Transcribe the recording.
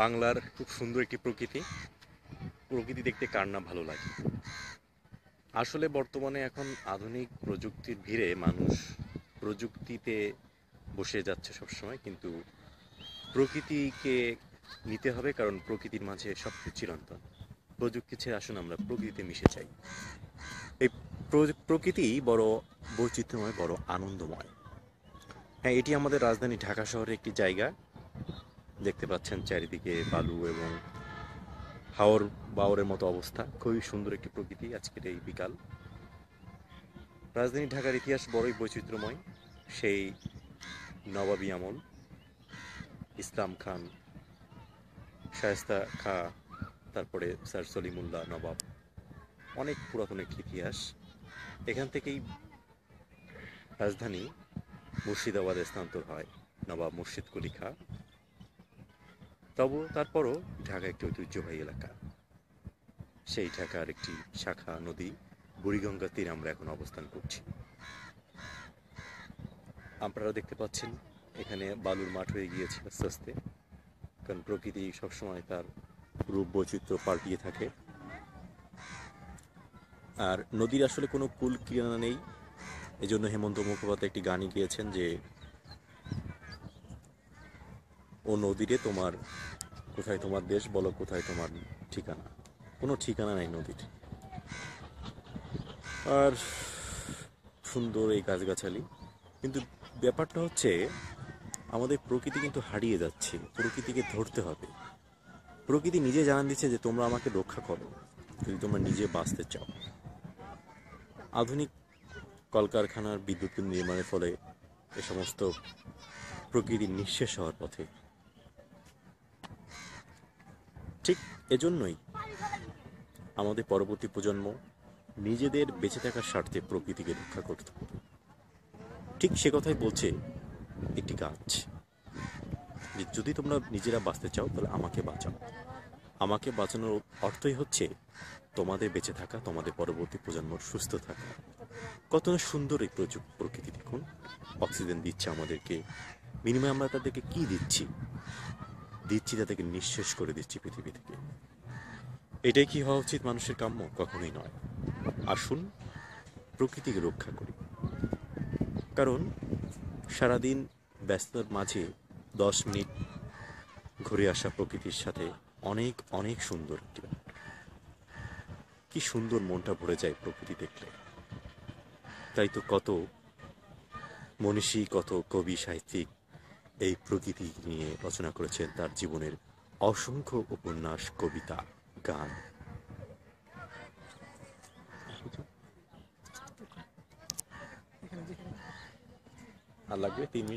বাংলার খুব সুন্দর একটি প্রকৃতি প্রকৃতি দেখতে কার না ভালো লাগে আসলে বর্তমানে এখন আধুনিক প্রযুক্তির ভিড়ে মানুষ প্রযুক্তিতে বসে যাচ্ছে সবসময় কিন্তু প্রকৃতিকে নিতে হবে কারণ প্রকৃতির মাঝে সব চিরন্তন প্রযুক্তি ছেড়ে আসুন আমরা প্রকৃতিতে মিশে চাই এই প্রকৃতি বড় বৈচিত্র্যময় বড় আনন্দময় হ্যাঁ এটি আমাদের রাজধানী ঢাকা শহরের একটি জায়গা দেখতে পাচ্ছেন চারিদিকে বালু এবং হাওর বাওরের মতো অবস্থা খুবই সুন্দর একটি প্রকৃতি আজকের এই বিকাল রাজধানী ঢাকার ইতিহাস বড়ই বৈচিত্র্যময় সেই নবাবী আমল ইসলাম খান শায়স্তা খা তারপরে স্যার সলিমুল্লাহ নবাব অনেক পুরাতন একটি ইতিহাস এখান থেকেই রাজধানী মুর্শিদাবাদে স্থানান্তর হয় নবাব মুর্শিদ কুলি খা তবু তারপরও ঢাকা একটি ঐতিহ্যবাহী এলাকা সেই ঢাকার একটি শাখা নদী বুড়িগঙ্গা তীরে আমরা এখন অবস্থান করছি আপনারা দেখতে পাচ্ছেন এখানে বালুর মাঠ হয়ে গিয়েছে আস্তে আস্তে কারণ প্রকৃতি সবসময় তার রূপ বৈচিত্র্য পাল্টিয়ে থাকে আর নদীর আসলে কোনো কুল কিরানা নেই এজন্য হেমন্ত মুখোপাধ্যায় একটি গানই গিয়েছেন যে ও নদীরে তোমার কোথায় তোমার দেশ বলো কোথায় তোমার ঠিকানা কোনো ঠিকানা নাই নদীর আর সুন্দর এই গাছগাছালি কিন্তু ব্যাপারটা হচ্ছে আমাদের প্রকৃতি কিন্তু হারিয়ে যাচ্ছে প্রকৃতিকে ধরতে হবে প্রকৃতি নিজে জানান দিচ্ছে যে তোমরা আমাকে রক্ষা করো যদি তোমরা নিজে বাঁচতে চাও আধুনিক কলকারখানার বিদ্যুৎ নির্মাণের ফলে এ সমস্ত প্রকৃতি নিঃশেষ হওয়ার পথে ঠিক এজন্যই আমাদের পরবর্তী প্রজন্ম নিজেদের বেঁচে থাকার স্বার্থে প্রকৃতিকে রক্ষা করতে ঠিক সে কথাই বলছে একটি গাছ যে যদি তোমরা নিজেরা বাঁচতে চাও তাহলে আমাকে বাঁচাও আমাকে বাঁচানোর অর্থই হচ্ছে তোমাদের বেঁচে থাকা তোমাদের পরবর্তী প্রজন্মর সুস্থ থাকা কত না সুন্দর এই প্রকৃতি দেখুন অক্সিজেন দিচ্ছে আমাদেরকে বিনিময়ে আমরা তাদেরকে কি দিচ্ছি দিচ্ছি তাদেরকে নিঃশেষ করে দিচ্ছি পৃথিবী থেকে এটাই কি হওয়া উচিত মানুষের কাম্য কখনোই নয় আসুন প্রকৃতিকে রক্ষা করি কারণ সারাদিন ব্যস্ততার মাঝে দশ মিনিট ঘুরে আসা প্রকৃতির সাথে অনেক অনেক সুন্দর একটি কি সুন্দর মনটা ভরে যায় প্রকৃতি দেখলে তাই তো কত মনীষী কত কবি সাহিত্যিক এই প্রকৃতি নিয়ে রচনা করেছেন তার জীবনের অসংখ্য উপন্যাস কবিতা গান আর লাগবে তিন মিনিট